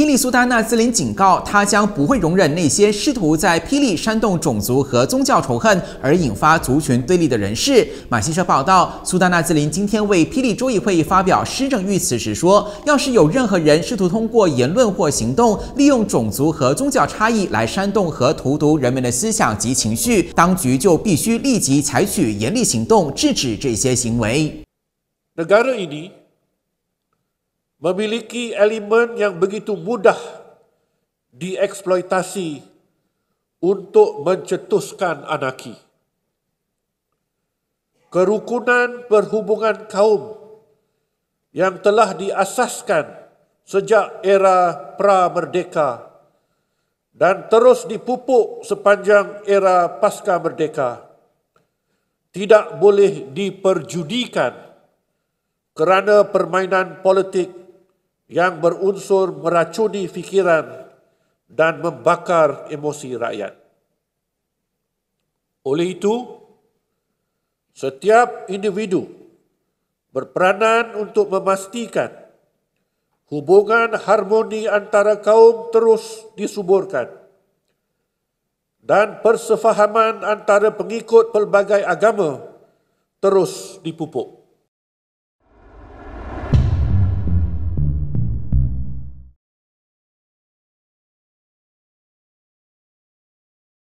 霹雳苏丹纳斯林警告，他将不会容忍那些试图在霹雳煽动种族和宗教仇恨而引发族群对立的人士。马新社报道，苏丹纳斯林今天为霹雳州议会发表施政谕词时说，要是有任何人试图通过言论或行动利用种族和宗教差异来煽动和荼毒人们的思想及情绪，当局就必须立即采取严厉行动制止这些行为。memiliki elemen yang begitu mudah dieksploitasi untuk mencetuskan anarki. Kerukunan perhubungan kaum yang telah diasaskan sejak era pra-merdeka dan terus dipupuk sepanjang era pasca merdeka tidak boleh diperjudikan kerana permainan politik yang berunsur meracuni fikiran dan membakar emosi rakyat. Oleh itu, setiap individu berperanan untuk memastikan hubungan harmoni antara kaum terus disuburkan dan persefahaman antara pengikut pelbagai agama terus dipupuk.